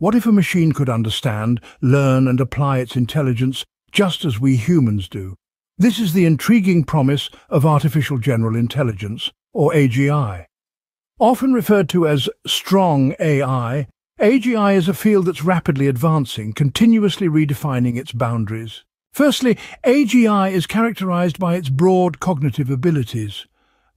What if a machine could understand, learn and apply its intelligence just as we humans do? This is the intriguing promise of Artificial General Intelligence, or AGI. Often referred to as strong AI, AGI is a field that's rapidly advancing, continuously redefining its boundaries. Firstly, AGI is characterized by its broad cognitive abilities.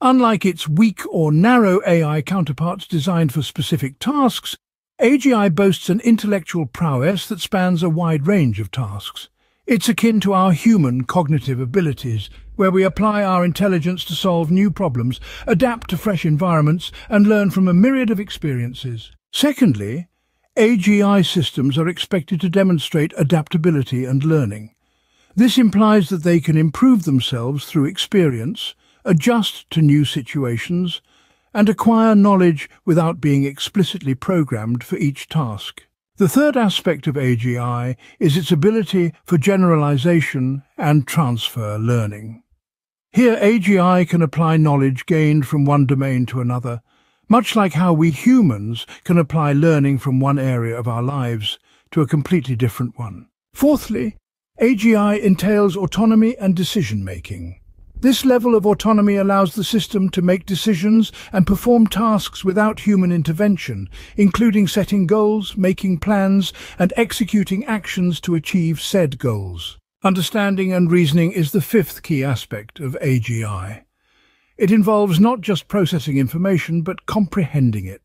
Unlike its weak or narrow AI counterparts designed for specific tasks, AGI boasts an intellectual prowess that spans a wide range of tasks. It's akin to our human cognitive abilities, where we apply our intelligence to solve new problems, adapt to fresh environments, and learn from a myriad of experiences. Secondly, AGI systems are expected to demonstrate adaptability and learning. This implies that they can improve themselves through experience, adjust to new situations, and acquire knowledge without being explicitly programmed for each task. The third aspect of AGI is its ability for generalization and transfer learning. Here AGI can apply knowledge gained from one domain to another, much like how we humans can apply learning from one area of our lives to a completely different one. Fourthly, AGI entails autonomy and decision-making. This level of autonomy allows the system to make decisions and perform tasks without human intervention, including setting goals, making plans, and executing actions to achieve said goals. Understanding and reasoning is the fifth key aspect of AGI. It involves not just processing information, but comprehending it.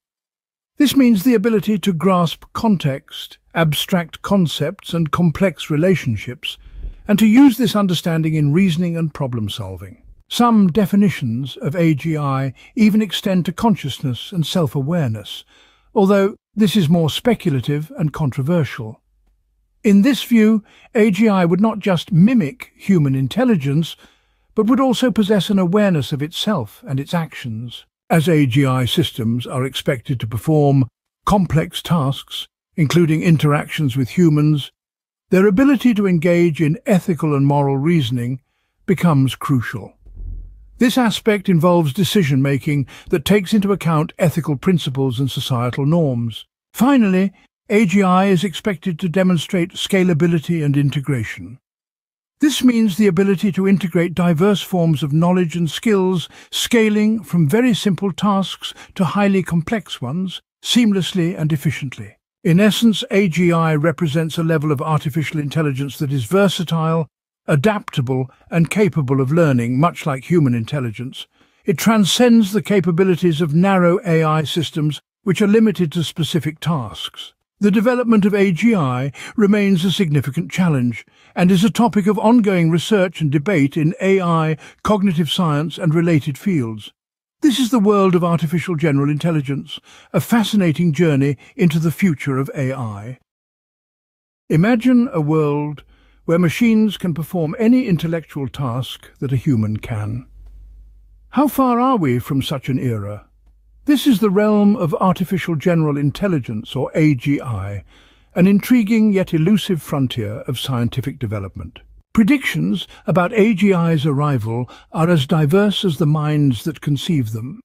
This means the ability to grasp context, abstract concepts and complex relationships, and to use this understanding in reasoning and problem solving. Some definitions of AGI even extend to consciousness and self-awareness, although this is more speculative and controversial. In this view, AGI would not just mimic human intelligence, but would also possess an awareness of itself and its actions. As AGI systems are expected to perform complex tasks, including interactions with humans, their ability to engage in ethical and moral reasoning becomes crucial. This aspect involves decision-making that takes into account ethical principles and societal norms. Finally, AGI is expected to demonstrate scalability and integration. This means the ability to integrate diverse forms of knowledge and skills, scaling from very simple tasks to highly complex ones, seamlessly and efficiently. In essence, AGI represents a level of artificial intelligence that is versatile, adaptable and capable of learning, much like human intelligence. It transcends the capabilities of narrow AI systems which are limited to specific tasks. The development of AGI remains a significant challenge and is a topic of ongoing research and debate in AI, cognitive science and related fields. This is the world of artificial general intelligence, a fascinating journey into the future of AI. Imagine a world where machines can perform any intellectual task that a human can. How far are we from such an era? This is the realm of artificial general intelligence, or AGI, an intriguing yet elusive frontier of scientific development. Predictions about AGI's arrival are as diverse as the minds that conceive them.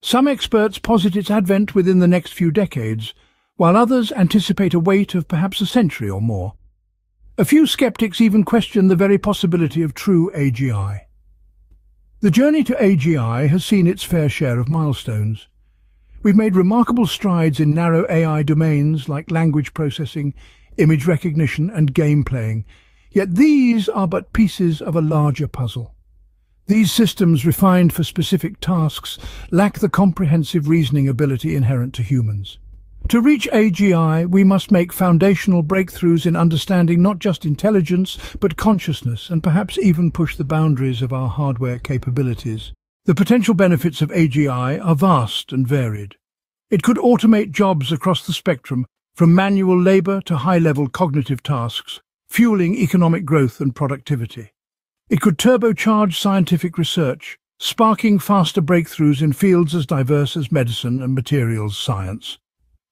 Some experts posit its advent within the next few decades, while others anticipate a wait of perhaps a century or more. A few skeptics even question the very possibility of true AGI. The journey to AGI has seen its fair share of milestones. We've made remarkable strides in narrow AI domains like language processing, image recognition and game playing, Yet these are but pieces of a larger puzzle. These systems, refined for specific tasks, lack the comprehensive reasoning ability inherent to humans. To reach AGI, we must make foundational breakthroughs in understanding not just intelligence, but consciousness, and perhaps even push the boundaries of our hardware capabilities. The potential benefits of AGI are vast and varied. It could automate jobs across the spectrum, from manual labour to high-level cognitive tasks, fueling economic growth and productivity. It could turbocharge scientific research, sparking faster breakthroughs in fields as diverse as medicine and materials science.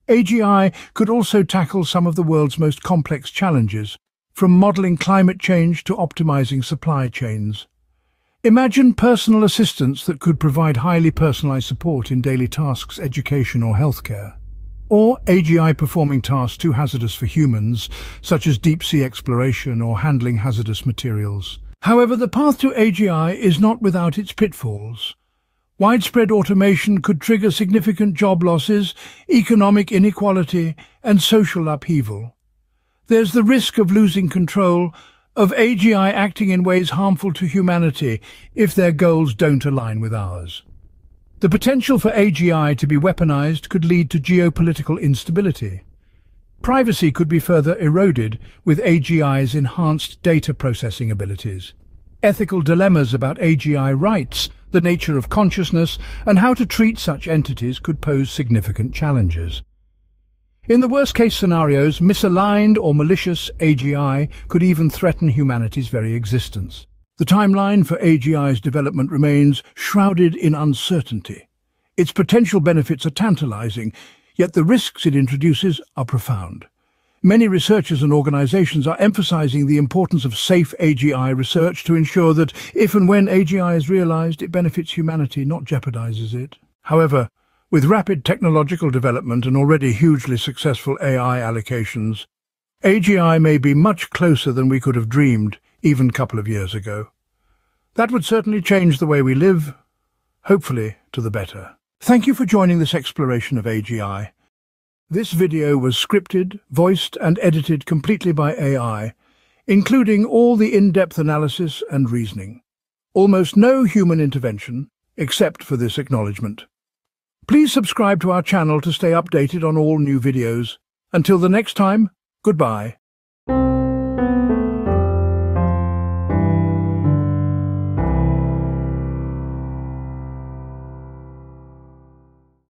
AGI could also tackle some of the world's most complex challenges, from modelling climate change to optimising supply chains. Imagine personal assistants that could provide highly personalised support in daily tasks, education or healthcare or AGI performing tasks too hazardous for humans, such as deep-sea exploration or handling hazardous materials. However, the path to AGI is not without its pitfalls. Widespread automation could trigger significant job losses, economic inequality and social upheaval. There's the risk of losing control, of AGI acting in ways harmful to humanity if their goals don't align with ours. The potential for AGI to be weaponized could lead to geopolitical instability. Privacy could be further eroded with AGI's enhanced data processing abilities. Ethical dilemmas about AGI rights, the nature of consciousness, and how to treat such entities could pose significant challenges. In the worst-case scenarios, misaligned or malicious AGI could even threaten humanity's very existence. The timeline for AGI's development remains shrouded in uncertainty. Its potential benefits are tantalizing, yet the risks it introduces are profound. Many researchers and organizations are emphasizing the importance of safe AGI research to ensure that if and when AGI is realized, it benefits humanity, not jeopardizes it. However, with rapid technological development and already hugely successful AI allocations, AGI may be much closer than we could have dreamed, even a couple of years ago. That would certainly change the way we live, hopefully to the better. Thank you for joining this exploration of AGI. This video was scripted, voiced and edited completely by AI, including all the in-depth analysis and reasoning. Almost no human intervention, except for this acknowledgement. Please subscribe to our channel to stay updated on all new videos. Until the next time, goodbye.